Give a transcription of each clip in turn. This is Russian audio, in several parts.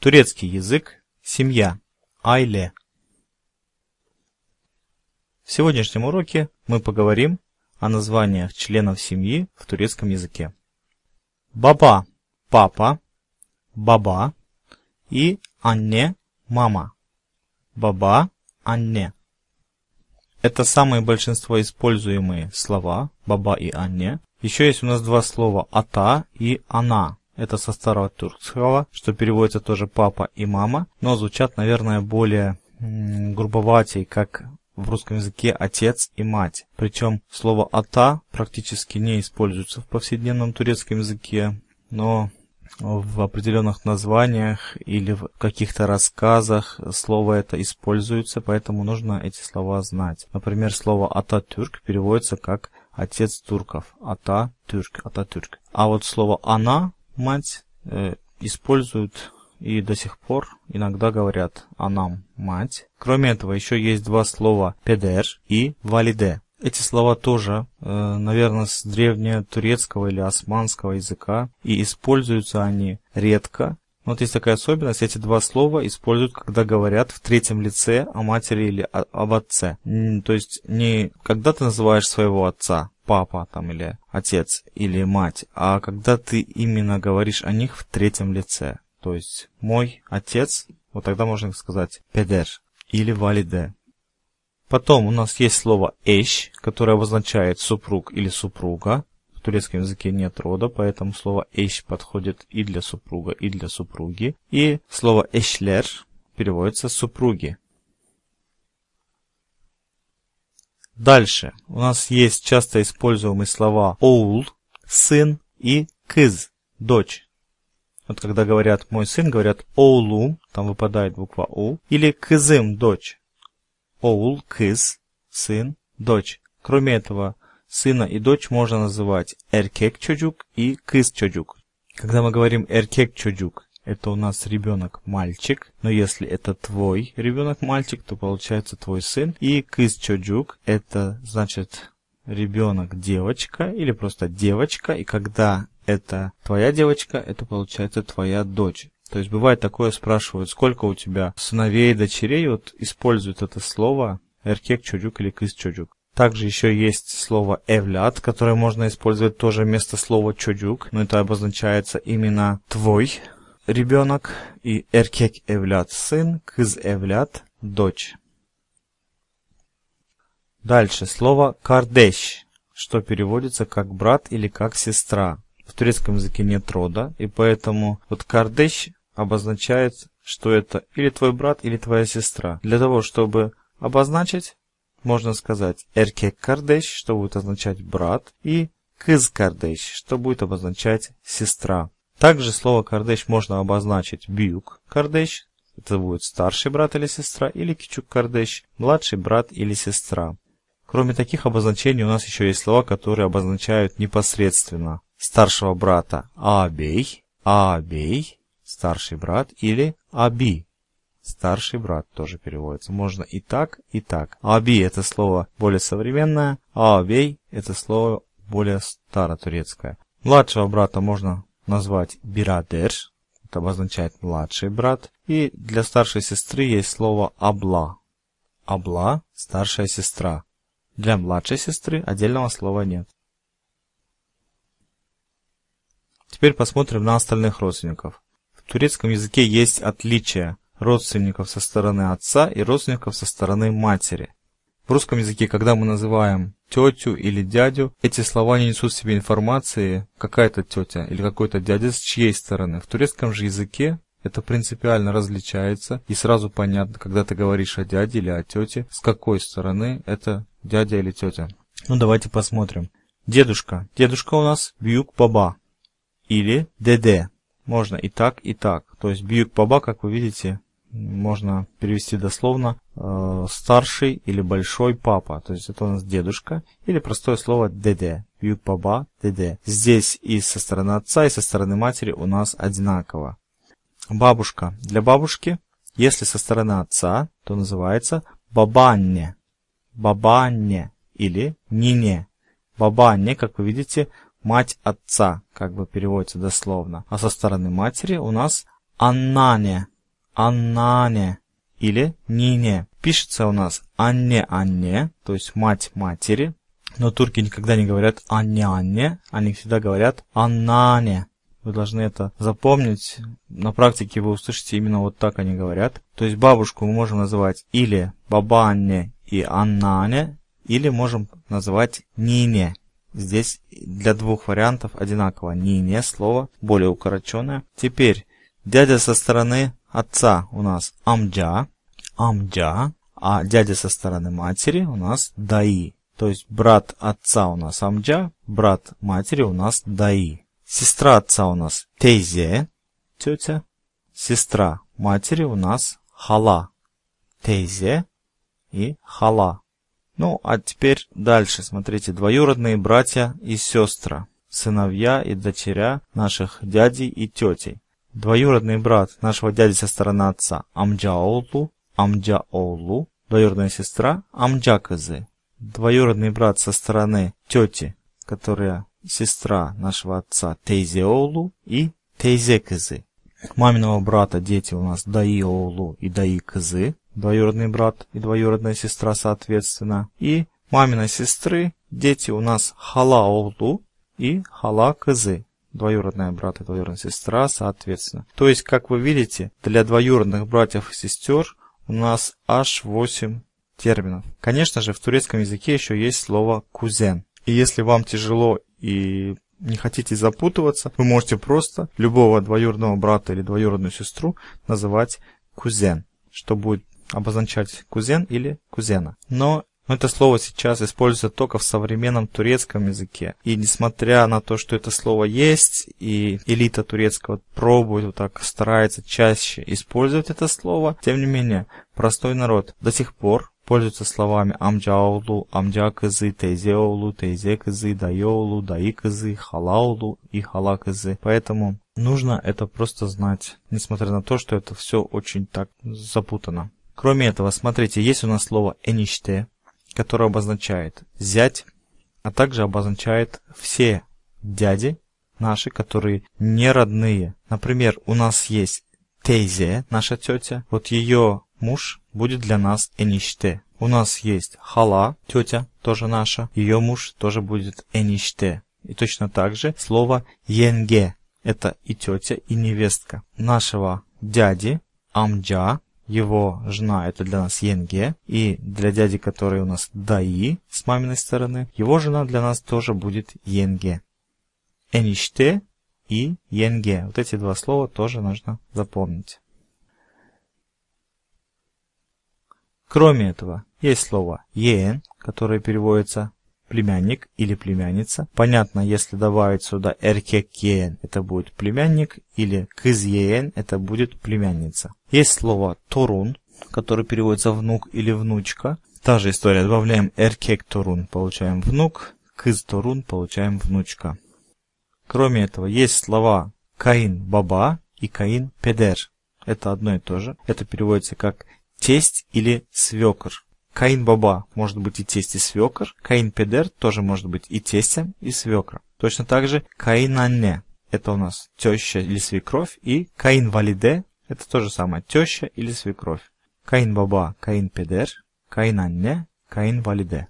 Турецкий язык. Семья. Айле. В сегодняшнем уроке мы поговорим о названиях членов семьи в турецком языке. Баба – папа, баба и анне – мама. Баба – анне. Это самые большинство используемые слова «баба» и «анне». Еще есть у нас два слова «ата» и «она». Это со старого туркского, что переводится тоже папа и мама, но звучат, наверное, более грубоватей, как в русском языке отец и мать. Причем слово «ата» практически не используется в повседневном турецком языке, но в определенных названиях или в каких-то рассказах слово это используется, поэтому нужно эти слова знать. Например, слово ата «ататюрк» переводится как «отец турков», «ата-тюрк», «ататюрк». А вот слово «она» Мать э, используют и до сих пор иногда говорят о нам мать. Кроме этого, еще есть два слова «педер» и «валиде». Эти слова тоже, э, наверное, с древнетурецкого или османского языка, и используются они редко. Но вот есть такая особенность, эти два слова используют, когда говорят в третьем лице о матери или о, об отце. То есть не когда ты называешь своего отца папа там или отец или мать, а когда ты именно говоришь о них в третьем лице. То есть мой отец, вот тогда можно сказать педер или валиде. Потом у нас есть слово эш, которое обозначает супруг или супруга. В турецком языке нет рода, поэтому слово эш подходит и для супруга, и для супруги. И слово эшлер переводится супруги. Дальше у нас есть часто используемые слова old, сын и kiz, дочь. Вот когда говорят «мой сын», говорят «оулу», там выпадает буква «у», или «кызым», «дочь». «Оул», «кыз», «сын», «дочь». Кроме этого, сына и дочь можно называть «эркек чоджук» и «кыз чоджук». Когда мы говорим «эркек чоджук», это у нас ребенок мальчик, но если это твой ребенок мальчик, то получается твой сын. И кыс чоджук это значит ребенок девочка или просто девочка, и когда это твоя девочка, это получается твоя дочь. То есть бывает такое, спрашивают, сколько у тебя сыновей и дочерей, вот используют это слово эркек чоджук или кыс чоджук. Также еще есть слово эвляд, которое можно использовать тоже вместо слова чуджук, но это обозначается именно «твой», ребенок, и эркек evlat сын, кыз evlat дочь. Дальше слово «кардеш», что переводится как «брат» или как «сестра». В турецком языке нет рода, и поэтому вот «кардеш» обозначает, что это или твой брат, или твоя сестра. Для того, чтобы обозначить, можно сказать «эркек кардеш», что будет означать «брат», и «кыз кардеш», что будет обозначать «сестра». Также слово «кардеш» можно обозначить «бьюк кардеш», это будет старший брат или сестра, или кичук кардеш, младший брат или сестра. Кроме таких обозначений у нас еще есть слова, которые обозначают непосредственно старшего брата «абей», «абей», старший брат или «аби», старший брат тоже переводится. Можно и так, и так. Аби – это слово более современное, абей – это слово более старо турецкое. Младшего брата можно назвать бирадер, это обозначает младший брат, и для старшей сестры есть слово «абла». «Абла» – старшая сестра. Для младшей сестры отдельного слова нет. Теперь посмотрим на остальных родственников. В турецком языке есть отличие родственников со стороны отца и родственников со стороны матери. В русском языке, когда мы называем тетю или дядю, эти слова не несут в себе информации «какая-то тетя» или «какой-то дядя» с чьей стороны. В турецком же языке это принципиально различается, и сразу понятно, когда ты говоришь о дяде или о тете, с какой стороны это дядя или тетя. Ну, давайте посмотрим. Дедушка. Дедушка у нас бьюк баба или деде, Можно и так, и так. То есть бьюк баба, как вы видите, можно перевести дословно э, старший или большой папа, то есть это у нас дедушка, или простое слово деде, ют баба деде. Здесь и со стороны отца, и со стороны матери у нас одинаково. Бабушка. Для бабушки, если со стороны отца, то называется бабанне, бабанне или нине. Бабанне, как вы видите, мать отца, как бы переводится дословно. А со стороны матери у нас аннане, Аннане или Нине. Пишется у нас Анне-Анне, то есть мать матери. Но турки никогда не говорят Анне-Анне, они всегда говорят Аннане. Вы должны это запомнить. На практике вы услышите именно вот так они говорят. То есть бабушку мы можем называть или Бабанне и Аннане, или можем называть Нине. Здесь для двух вариантов одинаково. Нине слово, более укороченное. Теперь Дядя со стороны отца у нас амджа, амджа, а дядя со стороны матери у нас даи. То есть брат отца у нас амджа, брат матери у нас даи. Сестра отца у нас тейзе, тетя. Сестра матери у нас хала, тейзе и хала. Ну, а теперь дальше, смотрите, двоюродные братья и сестры, сыновья и дочеря наших дядей и тетей. Двоюродный брат нашего дяди со стороны отца Амджаолу, Амджаолу, двоюродная сестра Амджаказы, двоюродный брат со стороны тети, которая сестра нашего отца Тейзеолу и Тейзекызы. Маминого брата дети у нас Даиолу и Даиказы, двоюродный брат и двоюродная сестра соответственно, и маминой сестры дети у нас Халаолу и Халаказы двоюродная брат и двоюродная сестра, соответственно. То есть, как вы видите, для двоюродных братьев и сестер у нас аж 8 терминов. Конечно же, в турецком языке еще есть слово «кузен». И если вам тяжело и не хотите запутываться, вы можете просто любого двоюродного брата или двоюродную сестру называть кузен, что будет обозначать кузен или кузена. Но но Это слово сейчас используется только в современном турецком языке. И несмотря на то, что это слово есть, и элита турецкого пробует, вот так старается чаще использовать это слово, тем не менее, простой народ до сих пор пользуются словами амджаулу, амджакызы, тейзеулу, тейзекызы, дайоулу, даикызы, халаулу и халакызы. Поэтому нужно это просто знать, несмотря на то, что это все очень так запутано. Кроме этого, смотрите, есть у нас слово «эниште», которое обозначает зять, а также обозначает все дяди наши, которые не родные. Например, у нас есть Тейзе, наша тетя, вот ее муж будет для нас Эниште. У нас есть Хала, тетя, тоже наша, ее муж тоже будет Эниште. И точно так же слово Енге, это и тетя, и невестка нашего дяди Амджа, его жена – это для нас Енге, и для дяди, который у нас Даи с маминой стороны, его жена для нас тоже будет Енге. Эниште и Енге. Вот эти два слова тоже нужно запомнить. Кроме этого, есть слово «ен», которое переводится племянник или племянница. Понятно, если добавить сюда эркекеен, это будет племянник, или кызеен, это будет племянница. Есть слово торун, которое переводится внук или внучка. Та же история, добавляем эркек торун, получаем внук, кыз торун, получаем внучка. Кроме этого, есть слова каин баба и каин педер. Это одно и то же. Это переводится как тесть или свекр. Каин-баба может быть и тесть, и свекр. Каин-педер тоже может быть и тестем, и свекром. Точно так же Каин-анне – это у нас теща или свекровь. И Каин-валиде – это то же самое, теща или свекровь. Каин-баба, Каин-педер, Каин-анне, Каин-валиде.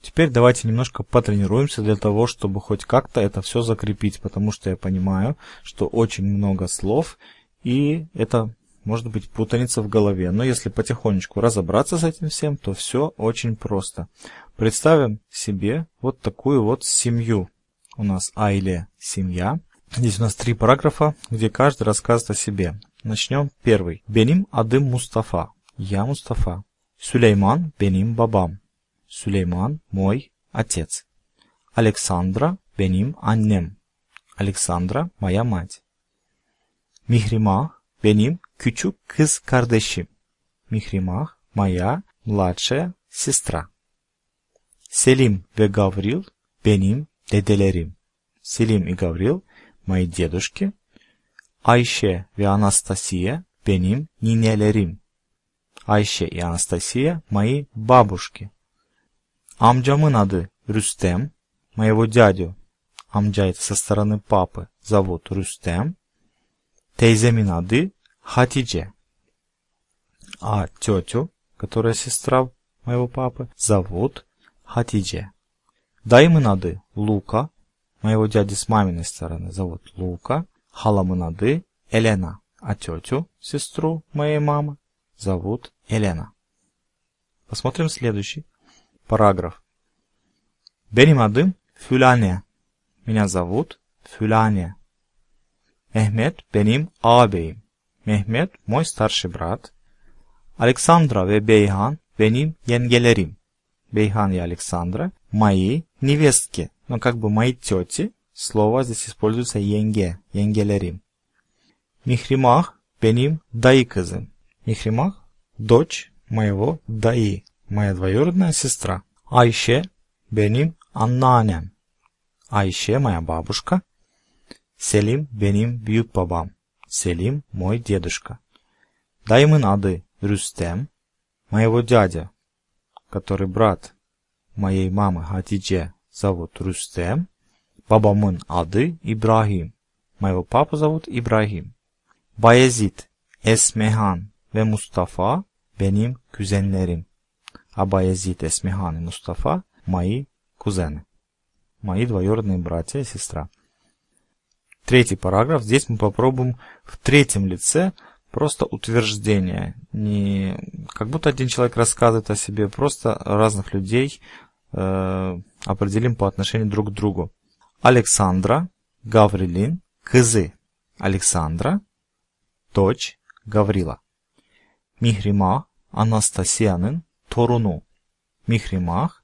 Теперь давайте немножко потренируемся для того, чтобы хоть как-то это все закрепить, потому что я понимаю, что очень много слов, и это может быть путаница в голове, но если потихонечку разобраться с этим всем, то все очень просто. Представим себе вот такую вот семью. У нас А или семья. Здесь у нас три параграфа, где каждый рассказывает о себе. Начнем первый. Беним Адым Мустафа. Я Мустафа. Сулейман Беним Бабам. Сулейман мой отец. Александра Беним Аннем. Александра моя мать. Михримах Benim küçük kız kardeşim. Mihrimah, Maya, младшая сестра. Selim ve Gavril benim dedelerim. Selim ve Gavril мои дедушки. Ayşe ve Anastasiya benim ninelerim. Ayşe ve Anastasiya мои бабушки. Amcamın adı Rüstem. Моего дядю, amca со стороны папы, зовут Рустем. Teyzemin adı Hatice. А тетю, которая сестра моего папы, зовут Хатидже. Даймын ады Лука, моего дяди с маминой стороны зовут Лука. Халамын ады Елена, а тетю, сестру моей мамы, зовут Елена. Посмотрим следующий параграф. Берим адым Фюляне. Меня зовут Фюляне. Mehmet benim ağabeyim. Mehmet мой старший брат. Александра ve Beyhan benim yengelerim. Beyhan и Александра мои невестки, но как бы мои тети. Слово здесь используется енге, енгелерим. Михримах беним dayı kızım. Михримах – дочь моего даи, моя двоюродная сестра. Айше беним Аннанем. Айше моя бабушка. Селим – benim büyük babam. Селим – мой дедушка. Даймын ады Рустем, моего дядя, который брат моей мамы Хатидже, зовут Рустем. Бабамын ады Ибрагим, моего папу зовут Ибрагим. Баязид, Эсмехан ve Мустафа – benim kuzenlerim. А Баязид, Эсмехан и Мустафа мои кузены. Мои двоюродные братья и сестра третий параграф. Здесь мы попробуем в третьем лице просто утверждение. Не как будто один человек рассказывает о себе, просто разных людей э, определим по отношению друг к другу. Александра, Гаврилин, Кызы. Александра, дочь Гаврила. Михрима, Анастасианин, Торуну. Михримах,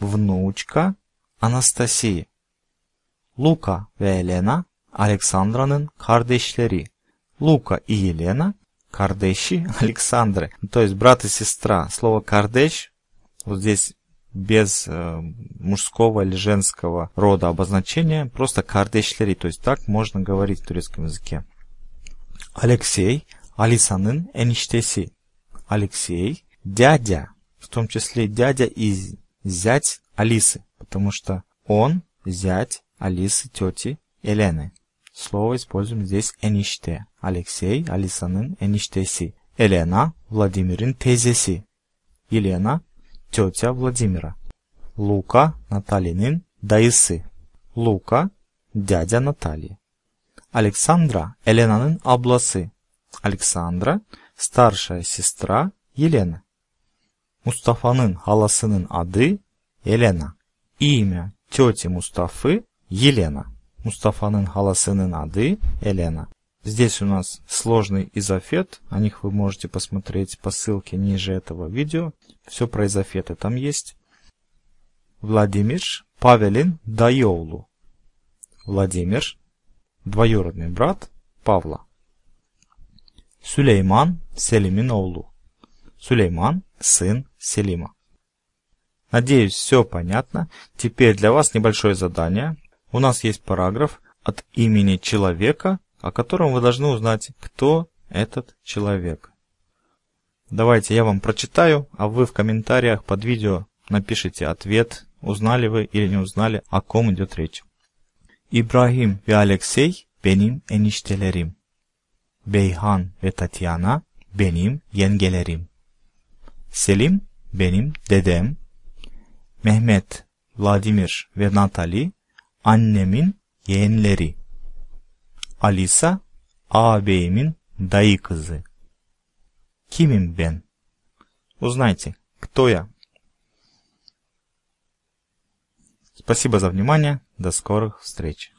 внучка Анастасии. Лука ve Alexandra'nın kardeşleri Лука и Елена, кардеши Александры, то есть брат и сестра. Слово «кардеш» вот здесь без э, мужского или женского рода обозначения, просто кардешлери, то есть так можно говорить в турецком языке. Алексей, Алисанын, энштеси. Алексей, дядя, в том числе дядя и зять Алисы, потому что он зять Алисы тети Елены. Слово используем здесь «enişte». Алексей – Алисa'nın eniştesi. Елена, Владимир'in teyzesi. Елена – тетя Владимира. Лука – Наталья'nın dayısı. Лука – дядя Натальи. Александра – Еленa'nın ablası. Александра – старшая сестра Елены. Мустафa'nın halasının adı Елена. Имя тети Мустафы – Елена. Мустафa'nın халасının ады Елена. Здесь у нас сложный изофет, о них вы можете посмотреть по ссылке ниже этого видео. Все про изофеты там есть. Владимир Павелин Дайоулу. Владимир, двоюродный брат Павла. Сулейман Селиминоулу. Сулейман, сын Селима. Надеюсь, все понятно. Теперь для вас небольшое задание. У нас есть параграф от имени человека, о котором вы должны узнать, кто этот человек. Давайте я вам прочитаю, а вы в комментариях под видео напишите ответ, узнали вы или не узнали, о ком идет речь. Ибрагим ve Алексей Беним, eniştelerim. Бейхан, ve Tatiana benim yengelerim. Selim benim dedem. Mehmet, Vladimir ve Natali annemin yeğenleri. Alisa ağabeyimin dayı kızı. Kimim ben? Узнайте, кто я? Спасибо за внимание. До скорых встреч.